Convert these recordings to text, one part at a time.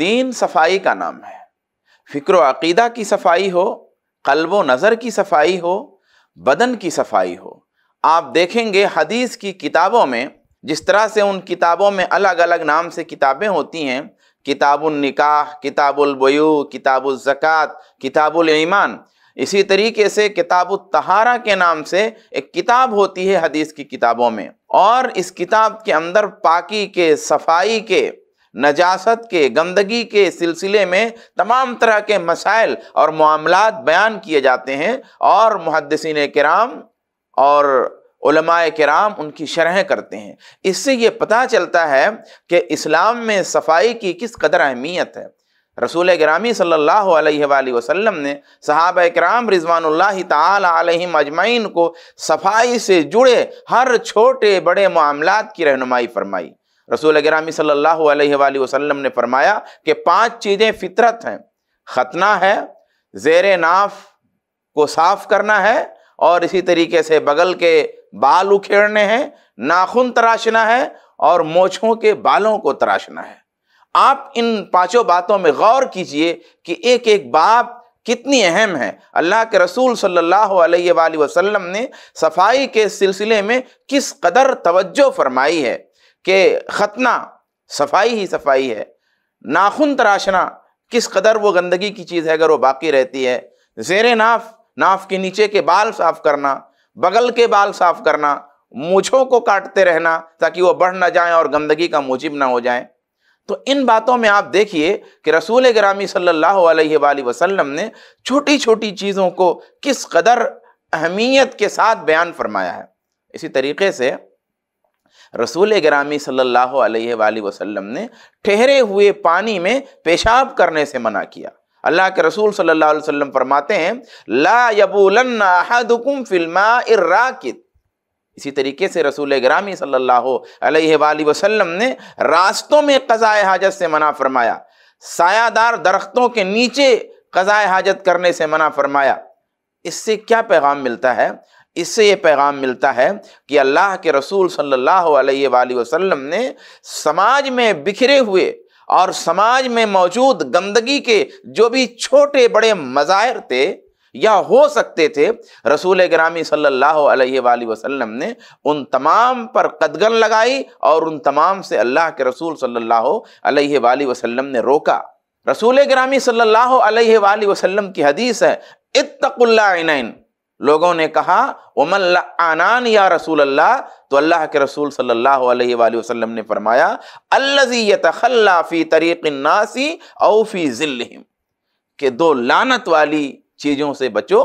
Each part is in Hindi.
दीन सफाई का नाम है फ़िक्र अकीदा की सफाई हो कल्ब नज़र की सफाई हो बदन की सफाई हो आप देखेंगे हदीस की किताबों में जिस तरह से उन किताबों में अलग अलग नाम से किताबें होती हैं किताबुलनिकाह किताबुलबयू किताबुलज़क़़त किताबुलईमान इसी तरीके से किताब तहारा के नाम से एक किताब होती है हदीस की किताबों में और इस किताब के अंदर पाकी के सफाई के नजासत के गंदगी के सिलसिले में तमाम तरह के मसाइल और मामला बयान किए जाते हैं और मुहदसिन कराम और कराम उनकी शरह करते हैं इससे ये पता चलता है कि इस्लाम में सफाई की किस कदर अहमियत है रसूल ग्रामी सल्लल्लाहु अलैहि वसल्लम ने सहाब कराम रिजवान तम को सफाई से जुड़े हर छोटे बड़े मामला की रहनुमाई फरमाई रसूल ग्रामी सल्लल्लाहु अलैहि वसल्लम ने फरमाया कि पांच चीज़ें फितरत हैं खतना है जेर नाफ को साफ करना है और इसी तरीके से बगल के बाल उखेड़ने हैं नाखून तराशना है और मोछों के बालों को तराशना है आप इन पांचों बातों में गौर कीजिए कि एक एक बाप कितनी अहम है अल्लाह के रसूल सल्लल्लाहु अलैहि वसल्लम ने सफाई के सिलसिले में किस कदर तवज्जो फरमाई है कि ख़तना सफाई ही सफाई है नाखुन तराशना किस कदर वो गंदगी की चीज़ है अगर वो बाकी रहती है जेर नाफ नाफ के नीचे के बाल साफ़ करना बगल के बाल साफ़ करना मूछों को काटते रहना ताकि वो बढ़ ना जाए और गंदगी का मूजिब ना हो जाए तो इन बातों में आप देखिए कि रसूल ग्रामी सल्लल्लाहु अलैहि वसल्लम ने छोटी छोटी चीज़ों को किस कदर अहमियत के साथ बयान फरमाया है इसी तरीके से रसूल ग्रामी सल्लल्लाहु अलैहि वसल्लम ने ठहरे हुए पानी में पेशाब करने से मना किया अल्लाह के रसूल सल्लल्लाहु अलैहि वसल्लम फरमाते हैं ला यबूलन्नाहदुकुम फिल्मा इराकित इसी तरीके से रसूल ग्रामी सल्लल्लाहु अलैहि वसल्लम ने रास्तों में कज़ाय हाजत से मना फरमाया सायादार दरख्तों के नीचे कज़ाय हाजत करने से मना फरमाया इससे क्या पैगाम मिलता है इससे ये पैगाम मिलता है कि अल्लाह के रसूल सल्लल्लाहु अलैहि वसल्लम ने समाज में बिखरे हुए और समाज में मौजूद गंदगी के जो भी छोटे बड़े मज़ाहिर थे या हो सकते थे रसूल ग्रामी सल्लल्लाहु अलैहि वसल्लम ने उन तमाम पर कदगन लगाई और उन तमाम से अल्लाह के रसूल सल्लल्लाहु अलैहि वसल्लम ने रोका रसूल ग्रामी सल्लल्लाहु अलैहि वसल्लम की हदीस है इतकुल्लाइन लोगों ने कहा उमल आनान या रसूल अल्लाह तो अल्लाह के रसूल सल्लल्लाहु अलैहि वसल्लम ने फरमाया अल्लजी फी तरीक़ नासी औ फी के दो लानत वाली चीज़ों से बचो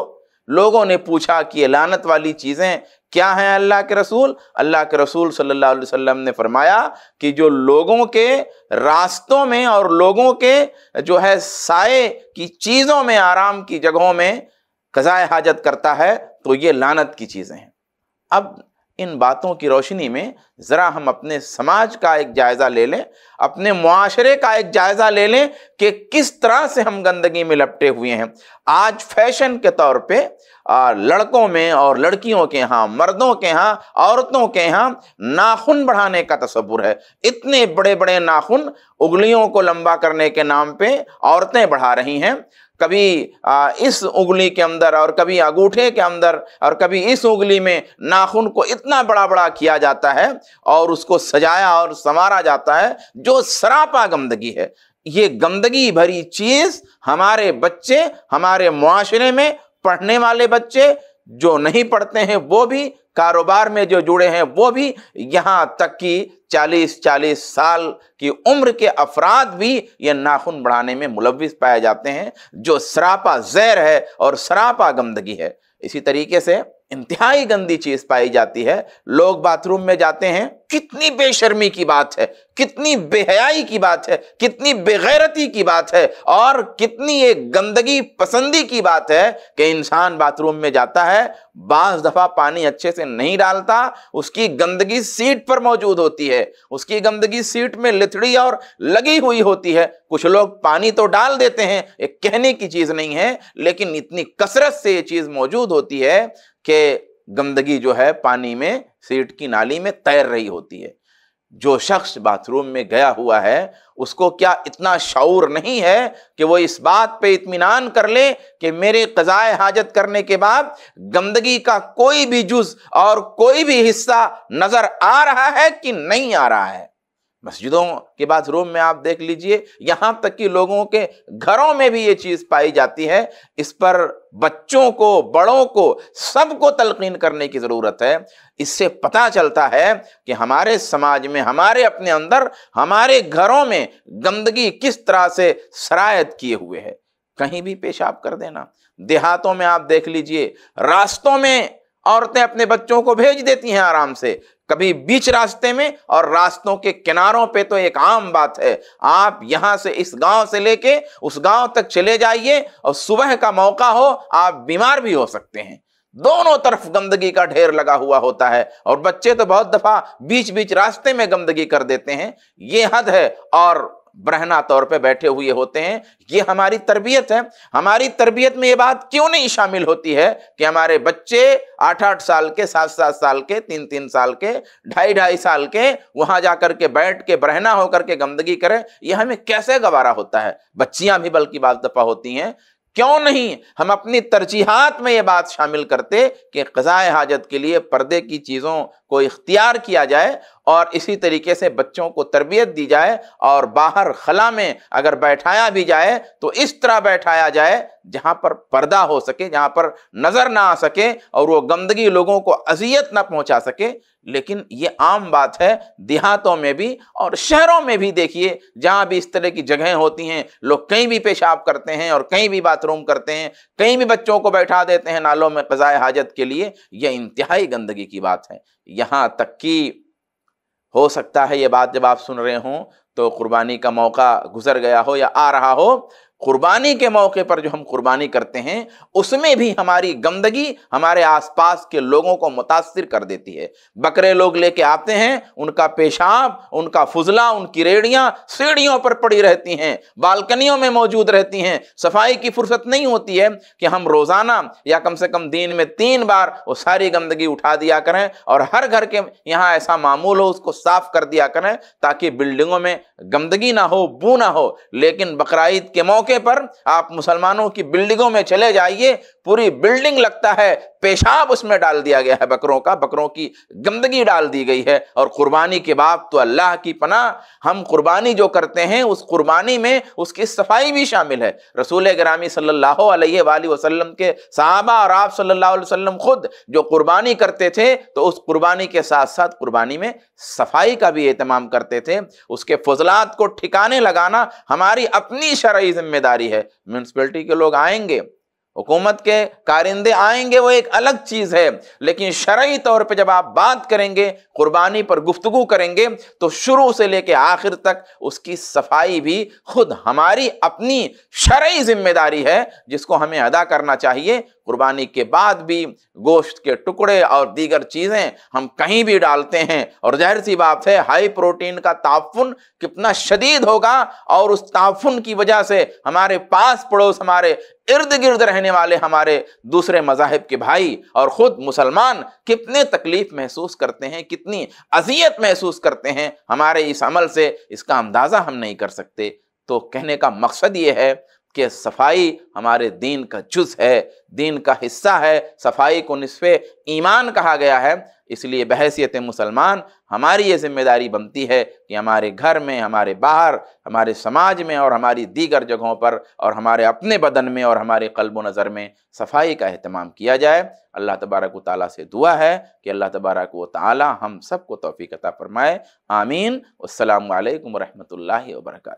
लोगों ने पूछा कि ये लानत वाली चीज़ें क्या हैं अल्लाह के रसूल अल्लाह के रसूल सल्लल्लाहु अलैहि वसल्लम ने फरमाया कि जो लोगों के रास्तों में और लोगों के जो है साय की चीज़ों में आराम की जगहों में कजाए हाजत करता है तो ये लानत की चीज़ें हैं अब इन बातों की रोशनी में ज़रा हम अपने समाज का एक जायज़ा ले लें अपने माशरे का एक जायज़ा ले लें कि किस तरह से हम गंदगी में लपटे हुए हैं आज फैशन के तौर पे लड़कों में और लड़कियों के यहाँ मर्दों के यहाँ औरतों के यहाँ नाखून बढ़ाने का तस्वुर है इतने बड़े बड़े नाखून उगलियों को लंबा करने के नाम पे औरतें बढ़ा रही हैं कभी इस उंगली के अंदर और कभी अंगूठे के अंदर और कभी इस उंगली में नाखून को इतना बड़ा बड़ा किया जाता है और उसको सजाया और संवारा जाता है जो सरापा गंदगी है ये गंदगी भरी चीज़ हमारे बच्चे हमारे मुआशरे में पढ़ने वाले बच्चे जो नहीं पढ़ते हैं वो भी कारोबार में जो जुड़े हैं वो भी यहाँ तक कि 40-40 साल की उम्र के अफराद भी ये नाखून बढ़ाने में मुलविस पाए जाते हैं जो सरापा जहर है और सरापा गंदगी है इसी तरीके से इंतहाई गंदी चीज पाई जाती है लोग बाथरूम में जाते हैं कितनी बेशर्मी की बात है कितनी बेहयाई की बात है कितनी बेगैरती की बात है और कितनी एक गंदगी पसंदी की बात है कि इंसान बाथरूम में जाता है बास दफा पानी अच्छे से नहीं डालता उसकी गंदगी सीट पर मौजूद होती है उसकी गंदगी सीट में लिथड़ी और लगी हुई होती है कुछ लोग पानी तो डाल देते हैं एक कहने की चीज नहीं है लेकिन इतनी कसरत से ये चीज मौजूद होती है के गंदगी जो है पानी में सीट की नाली में तैर रही होती है जो शख्स बाथरूम में गया हुआ है उसको क्या इतना शौर नहीं है कि वो इस बात पे इत्मीनान कर ले कि मेरे कज़ाए हाजत करने के बाद गंदगी का कोई भी जुज और कोई भी हिस्सा नज़र आ रहा है कि नहीं आ रहा है मस्जिदों के बाथरूम में आप देख लीजिए यहाँ तक कि लोगों के घरों में भी ये चीज़ पाई जाती है इस पर बच्चों को बड़ों को सबको तलकीन करने की ज़रूरत है इससे पता चलता है कि हमारे समाज में हमारे अपने अंदर हमारे घरों में गंदगी किस तरह से शरायत किए हुए है कहीं भी पेशाब कर देना देहातों में आप देख लीजिए रास्तों में औरतें अपने बच्चों को भेज देती हैं आराम से कभी बीच रास्ते में और रास्तों के किनारों पे तो एक आम बात है आप यहां से इस गांव से लेके उस गांव तक चले जाइए और सुबह का मौका हो आप बीमार भी हो सकते हैं दोनों तरफ गंदगी का ढेर लगा हुआ होता है और बच्चे तो बहुत दफा बीच बीच रास्ते में गंदगी कर देते हैं ये हद है और ब्रहना तौर पे बैठे हुए होते हैं ये हमारी तरबियत है हमारी तरबियत में ये बात क्यों नहीं शामिल होती है कि हमारे बच्चे आठ आठ साल के सात सात साल के तीन तीन साल के ढाई ढाई साल के वहां जा कर के बैठ के ब्रहना होकर के गंदगी करें यह हमें कैसे गवारा होता है बच्चियां भी बल्कि बात दफा होती हैं क्यों नहीं हम अपनी तरजीहत में ये बात शामिल करते कि क़ज़ाए हाजत के लिए पर्दे की चीज़ों को इख्तियार किया जाए और इसी तरीके से बच्चों को तरबियत दी जाए और बाहर खला में अगर बैठाया भी जाए तो इस तरह बैठाया जाए जहाँ पर पर्दा हो सके जहाँ पर नज़र ना आ सके और वो गंदगी लोगों को अजियत ना पहुँचा सके लेकिन ये आम बात है देहातों में भी और शहरों में भी देखिए जहाँ भी इस तरह की जगहें होती हैं लोग कहीं भी पेशाब करते हैं और कहीं भी बाथरूम करते हैं कहीं भी बच्चों को बैठा देते हैं नालों में फजाए हाजत के लिए यह इंतहाई गंदगी की बात है यहाँ तक कि हो सकता है ये बात जब आप सुन रहे हों तो कुर्बानी का मौका गुजर गया हो या आ रहा हो कुर्बानी के मौके पर जो हम कुर्बानी करते हैं उसमें भी हमारी गंदगी हमारे आसपास के लोगों को मुतासर कर देती है बकरे लोग लेके आते हैं उनका पेशाब उनका फुजला उनकी रेड़ियां सीढ़ियों पर पड़ी रहती हैं बालकनियों में मौजूद रहती हैं सफाई की फुर्सत नहीं होती है कि हम रोज़ाना या कम से कम दिन में तीन बार वो सारी गंदगी उठा दिया करें और हर घर के यहाँ ऐसा मामूल हो उसको साफ कर दिया करें ताकि बिल्डिंगों में गंदगी ना हो बू ना हो लेकिन बकर के मौके मौके पर आप मुसलमानों की बिल्डिंगों में चले जाइए पूरी बिल्डिंग लगता है पेशाब उसमें डाल दिया गया है बकरों का बकरों की गंदगी डाल दी गई है और कुर्बानी के बाद तो अल्लाह की पना हम कुर्बानी जो करते हैं उस कुर्बानी में उसकी सफाई भी शामिल है रसूल ग्रामी सल्लल्लाहु अलैहि वसल्लम के साहबा और आप सल्ला अलैहि खुद जो कुर्बानी करते थे तो उस कुर्बानी के साथ साथ कुर्बानी में सफाई का भी एहतमाम करते थे उसके फजलात को ठिकाने लगाना हमारी अपनी शरा जिम्मेदारी है म्यूनसिपलिटी के लोग आएंगे हुकूमत के कारिंदे आएंगे वो एक अलग चीज़ है लेकिन शर्य तौर पे जब आप बात करेंगे कुर्बानी पर गुफ्तु करेंगे तो शुरू से लेके आखिर तक उसकी सफाई भी खुद हमारी अपनी शर्य जिम्मेदारी है जिसको हमें अदा करना चाहिए कुर्बानी के बाद भी गोश्त के टुकड़े और दीगर चीज़ें हम कहीं भी डालते हैं और जाहिर सी बात है हाई प्रोटीन का ताफुन कितना शदीद होगा और उस ताफुन की वजह से हमारे पास पड़ोस हमारे इर्द गिर्द रहने वाले हमारे दूसरे मजाहब के भाई और ख़ुद मुसलमान कितने तकलीफ़ महसूस करते हैं कितनी अजियत महसूस करते हैं हमारे इस अमल से इसका अंदाज़ा हम नहीं कर सकते तो कहने का मकसद ये है कि सफाई हमारे दीन का जुज है दीन का हिस्सा है सफाई को नस्फ ईमान कहा गया है इसलिए बहसीत मुसलमान हमारी ये जिम्मेदारी बनती है कि हमारे घर में हमारे बाहर हमारे समाज में और हमारी दीगर जगहों पर और हमारे अपने बदन में और हमारे कल्ब नज़र में सफाई का अहतमाम किया जाए अल्लाह तबारक ताली से दुआ है कि अल्लाह तबारक व हम सबको तोफ़ी कता फरमाए आमीन असलकम वरहमल वर्का